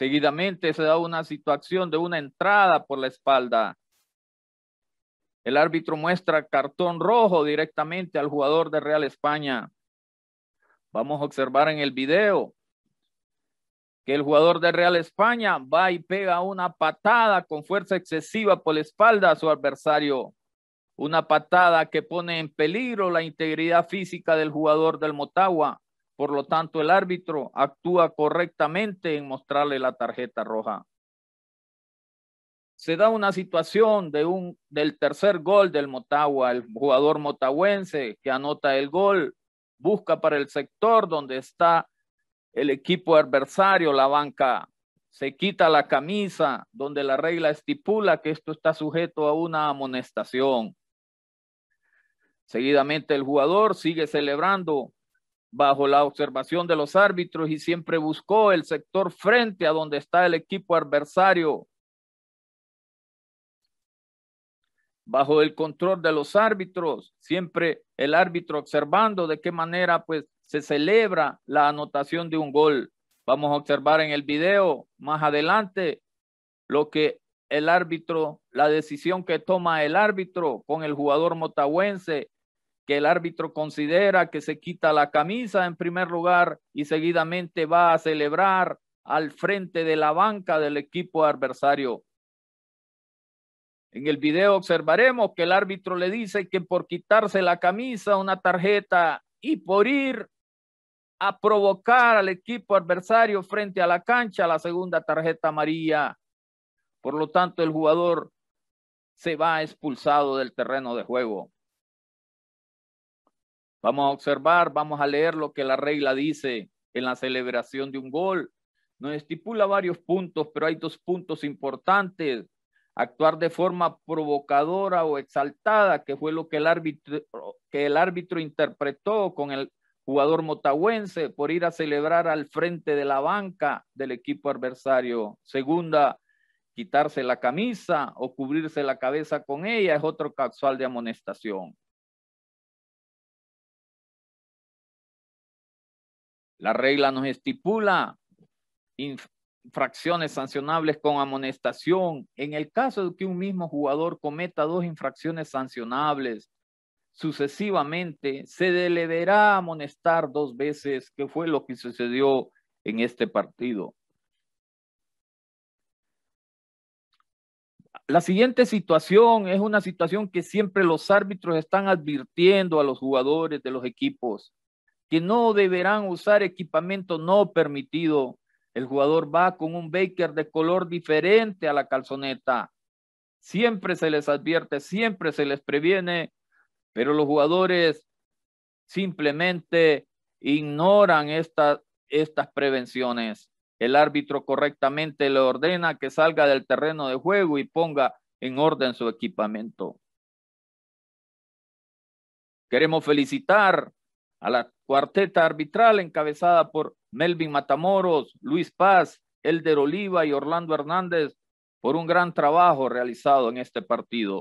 Seguidamente se da una situación de una entrada por la espalda. El árbitro muestra cartón rojo directamente al jugador de Real España. Vamos a observar en el video que el jugador de Real España va y pega una patada con fuerza excesiva por la espalda a su adversario. Una patada que pone en peligro la integridad física del jugador del Motagua. Por lo tanto, el árbitro actúa correctamente en mostrarle la tarjeta roja. Se da una situación del tercer gol del Motagua. El jugador motahuense que anota el gol busca para el sector donde está el equipo adversario, la banca se quita la camisa donde la regla estipula que esto está sujeto a una amonestación. Seguidamente el jugador sigue celebrando bajo la observación de los árbitros y siempre buscó el sector frente a donde está el equipo adversario. Bajo el control de los árbitros, siempre el árbitro observando de qué manera pues se celebra la anotación de un gol. Vamos a observar en el video más adelante lo que el árbitro, la decisión que toma el árbitro con el jugador motahuense el árbitro considera que se quita la camisa en primer lugar y seguidamente va a celebrar al frente de la banca del equipo adversario. En el video observaremos que el árbitro le dice que por quitarse la camisa, una tarjeta y por ir a provocar al equipo adversario frente a la cancha, la segunda tarjeta amarilla. Por lo tanto, el jugador se va expulsado del terreno de juego. Vamos a observar, vamos a leer lo que la regla dice en la celebración de un gol. Nos estipula varios puntos, pero hay dos puntos importantes. Actuar de forma provocadora o exaltada, que fue lo que el árbitro, que el árbitro interpretó con el jugador motahuense por ir a celebrar al frente de la banca del equipo adversario. Segunda, quitarse la camisa o cubrirse la cabeza con ella es otro casual de amonestación. La regla nos estipula infracciones sancionables con amonestación. En el caso de que un mismo jugador cometa dos infracciones sancionables sucesivamente, se deberá amonestar dos veces, que fue lo que sucedió en este partido. La siguiente situación es una situación que siempre los árbitros están advirtiendo a los jugadores de los equipos que no deberán usar equipamiento no permitido. El jugador va con un Baker de color diferente a la calzoneta. Siempre se les advierte, siempre se les previene, pero los jugadores simplemente ignoran estas prevenciones. El árbitro correctamente le ordena que salga del terreno de juego y ponga en orden su equipamiento. Queremos felicitar a la cuarteta arbitral encabezada por Melvin Matamoros, Luis Paz, Elder Oliva y Orlando Hernández por un gran trabajo realizado en este partido.